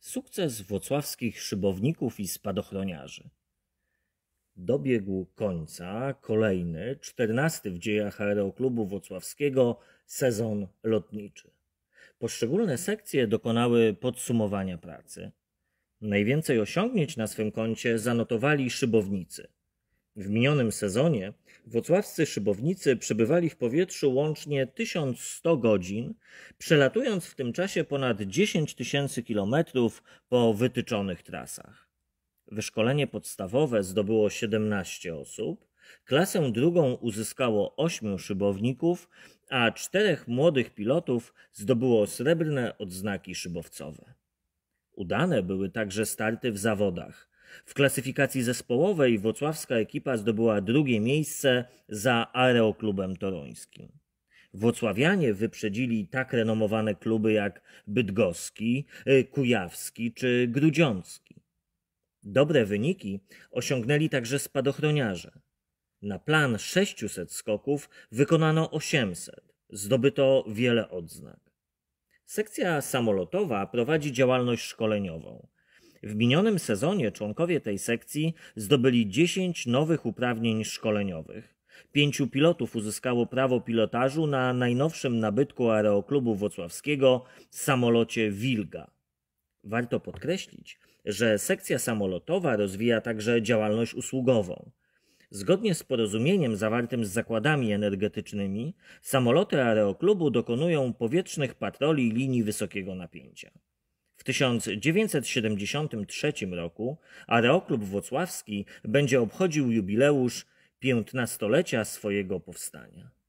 Sukces włocławskich szybowników i spadochroniarzy. Dobiegł końca kolejny, czternasty w dziejach Aeroklubu Włocławskiego sezon lotniczy. Poszczególne sekcje dokonały podsumowania pracy. Najwięcej osiągnięć na swym koncie zanotowali szybownicy – w minionym sezonie wocławscy szybownicy przebywali w powietrzu łącznie 1100 godzin, przelatując w tym czasie ponad 10 tysięcy kilometrów po wytyczonych trasach. Wyszkolenie podstawowe zdobyło 17 osób, klasę drugą uzyskało 8 szybowników, a czterech młodych pilotów zdobyło srebrne odznaki szybowcowe. Udane były także starty w zawodach w klasyfikacji zespołowej włocławska ekipa zdobyła drugie miejsce za Aeroklubem Toruńskim. Wrocławianie wyprzedzili tak renomowane kluby jak Bydgoski, y, Kujawski czy Grudziącki. Dobre wyniki osiągnęli także spadochroniarze. Na plan 600 skoków wykonano 800. Zdobyto wiele odznak. Sekcja samolotowa prowadzi działalność szkoleniową. W minionym sezonie członkowie tej sekcji zdobyli 10 nowych uprawnień szkoleniowych. Pięciu pilotów uzyskało prawo pilotażu na najnowszym nabytku aeroklubu włocławskiego samolocie Wilga. Warto podkreślić, że sekcja samolotowa rozwija także działalność usługową. Zgodnie z porozumieniem zawartym z zakładami energetycznymi, samoloty aeroklubu dokonują powietrznych patroli linii wysokiego napięcia. W 1973 roku Areoklub Włocławski będzie obchodził jubileusz piętnastolecia swojego powstania.